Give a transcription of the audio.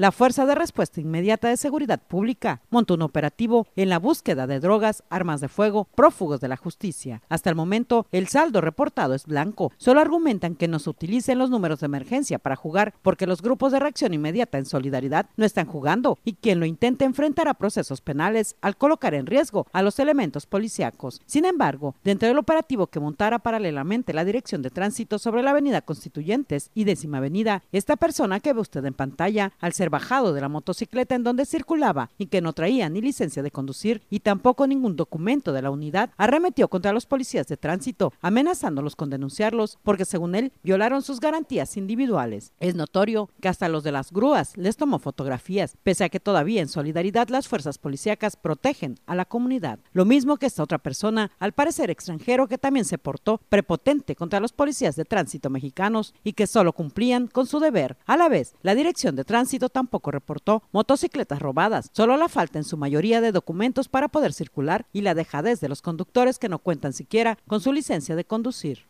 La Fuerza de Respuesta Inmediata de Seguridad Pública montó un operativo en la búsqueda de drogas, armas de fuego, prófugos de la justicia. Hasta el momento, el saldo reportado es blanco. Solo argumentan que no se utilicen los números de emergencia para jugar porque los grupos de reacción inmediata en solidaridad no están jugando y quien lo intente enfrentará procesos penales al colocar en riesgo a los elementos policíacos. Sin embargo, dentro del operativo que montara paralelamente la Dirección de Tránsito sobre la Avenida Constituyentes y Décima Avenida, esta persona que ve usted en pantalla, al ser bajado de la motocicleta en donde circulaba y que no traía ni licencia de conducir y tampoco ningún documento de la unidad, arremetió contra los policías de tránsito, amenazándolos con denunciarlos porque según él violaron sus garantías individuales. Es notorio que hasta los de las grúas les tomó fotografías, pese a que todavía en solidaridad las fuerzas policíacas protegen a la comunidad. Lo mismo que esta otra persona, al parecer extranjero, que también se portó prepotente contra los policías de tránsito mexicanos y que solo cumplían con su deber. A la vez, la Dirección de Tránsito tampoco reportó motocicletas robadas, solo la falta en su mayoría de documentos para poder circular y la dejadez de los conductores que no cuentan siquiera con su licencia de conducir.